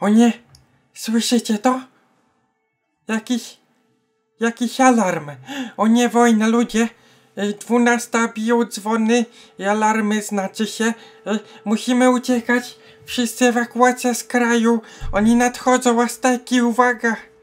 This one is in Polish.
O nie! Słyszycie to? Jakiś... Jakiś alarm. O nie, wojna, ludzie. E, dwunasta biją dzwony i alarmy znaczy się. E, musimy uciekać. Wszyscy ewakuacja z kraju. Oni nadchodzą, łastaki, uwaga.